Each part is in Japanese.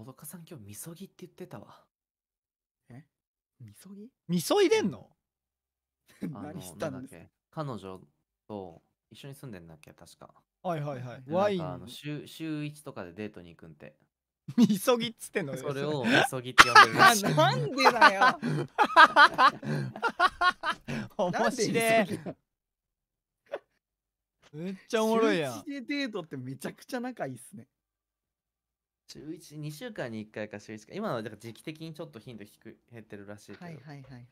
おどかさん今日みそぎって言ってたわえみそぎみそいでんのあ何したんだっけ彼女と一緒に住んでんだっけ確かはいはいはい。ワイあの週週1とかでデートに行くんてみそぎっつってんのよ それをみそぎって呼んでるらしいなんでだよ 面白い。めっちゃおもろいやん。週一でデートってめちゃくちゃ仲いいっすね。週1、2週間に1回か週1か。今はだから時期的にちょっと頻度低減ってるらしいけど。はいはいはいはいはい。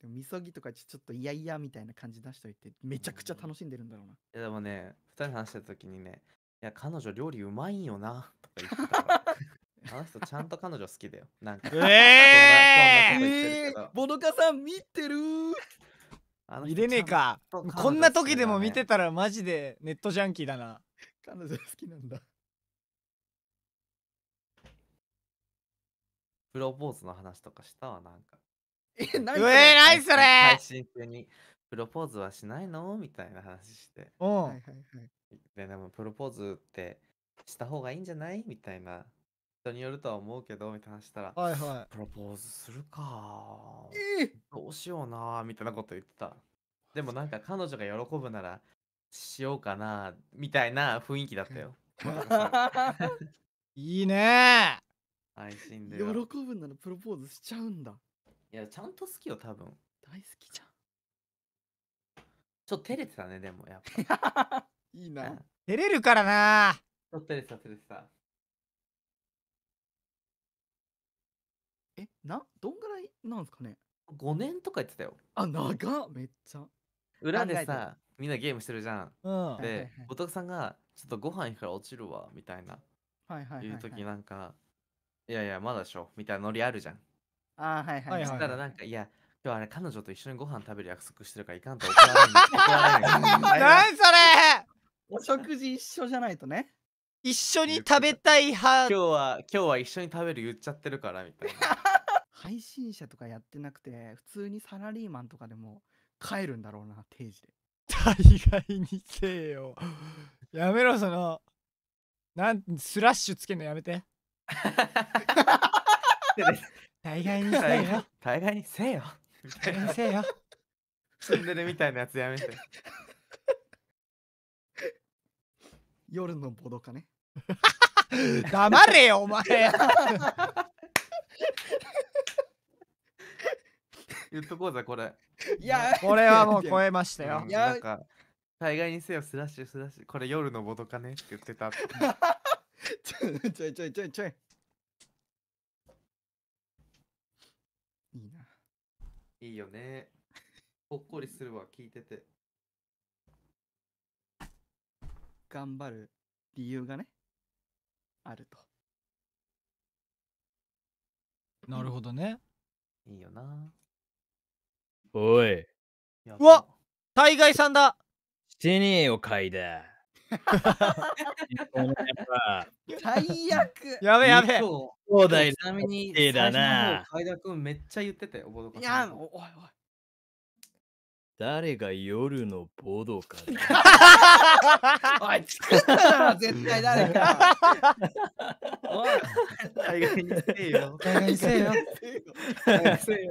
でも、みそぎとかちょっといやいやみたいな感じ出しといて、めちゃくちゃ楽しんでるんだろうな。いやでもね、2人話した時にね、いや、彼女料理うまいよな、とか言ってた。あの人ちゃんと彼女好きだよ。なんか。ええー、えボドカさん見てるあの入れねえか。こんな時でも見てたらマジでネットジャンキーだな。彼女好きなんだ。プロポーズの話とかしたわ、なんか。え、なにうえー、何それ配信中にプロポーズはしないのみたいな話して。うん。で、でもプロポーズってした方がいいんじゃないみたいな。人によるとは思うけど、みたいな話したら、はいはい。プロポーズするか。えー、どうしような、みたいなこと言ってた。でもなんか彼女が喜ぶならしようかな、みたいな雰囲気だったよ。いいね配信で喜ぶならプロポーズしちゃうんだいや、ちゃんと好きよ、多分。大好きじゃんちょっと照れてたね、でも、やっぱ。いいうんな照れるからなょっと照れてた、照れてた。えなどんぐらいなんですかね5年とか言ってたよ。あ長っめっちゃ裏でさ、みんなゲームしてるじゃん。うん。はいはいではい、お父さんが、ちょっとご飯行くから落ちるわ、みたいな、はいはいはいはい言うときなんか、いやいや、まだしょ、みたいなノリあるじゃん。ああ、はいははいはしいたらなんか、いや、今日あれ彼女と一緒にご飯食べる約束してるからいかんと怒られ 何それお食事一緒じゃないとね。一緒に食べたい今日は、今日は一緒に食べる言っちゃってるから、みたいな。配信者とかやってなくて、普通にサラリーマンとかでも帰るんだろうな、定時で。大概にせえよやめろそのなんスラッシュつけんのやめて大概にせよ。大概にせよ。大概にせよ。ツんでるみたいなやつやめて。夜のボドカね。黙れよ、お前言っとこうぜ、これ。いや、これはもう超えましたよ。いや、なんか、大概にせよ、スラッシュスラッシュ。これ夜のボドカねって言ってた。ちょいちょいちょいちょい。いいな。いいよね。ほっこりするわ、聞いてて。頑張る理由がね、あると。なるほどね。いいよな。おい。うわ大概さんだしてねえよ、かいだ。最悪やべやべそうだよ。ちなみに、えだな。海田君めっちゃ言ってたよ、ボドカ。いや、おいおい。誰が夜のボドカ おい、作ったな、絶対誰か。おい、海外 にせよ。海外にせよ。海外にせよ。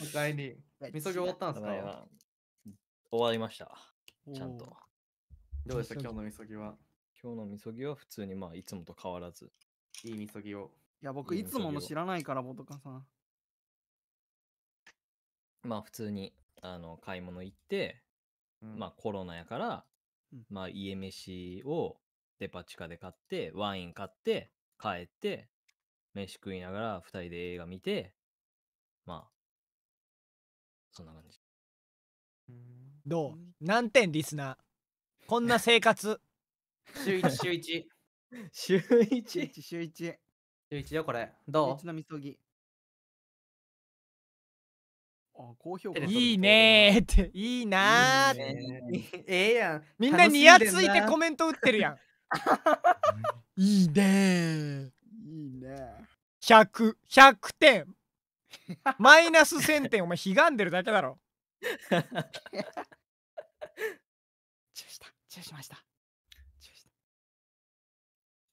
おかり。みそぎ終わったんすか終わりました。ちゃんと。どうでした今日のみそぎは。今日のみそぎは普通にまあいつもと変わらず。いいみそぎを。いや僕いつもの知らないからボトカさん。まあ普通にあの買い物行って、うん、まあコロナやから、うん、まあ家飯をデパ地下で買ってワイン買って帰って飯食いながら2人で映画見てまあそんな感じ。うんどう何点リスナーこんな生活週一週一 週一週一週一よこれどうのみそぎあ高評価いいねっていいなーってええやんみんなにやついてコメント打ってるやんいいねーいいねー100100点マイナス1000点お前ひがんでるだけだろ チューした。チューしました。チューした。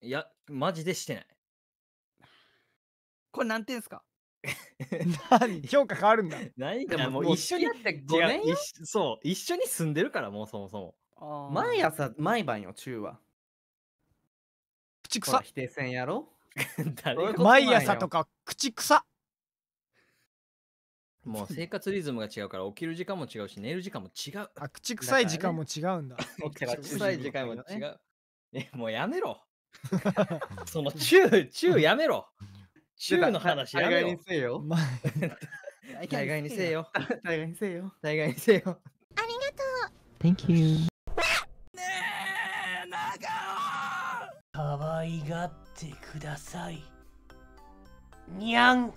いや、マジでしてない。これ何点ですか 何評価変わるんだ。何かもう一緒にって5年よそう、一緒に住んでるから、もうそもそも。毎朝、毎晩よ、中は。口臭否定やろ 毎朝とか口臭もう生活リズムが違うから起きる時間も違うし寝る時間も違う。あ、口臭い時間も違うんだ。起き 口臭い時間も違う。え、もうやめろ。その中、中やめろ。中の話やめろ。大概にせよ。大概にせよ。大概にせよ。大概にせよ。ありがとう。Thank you. ねえ、中尾可愛がってください。にゃん。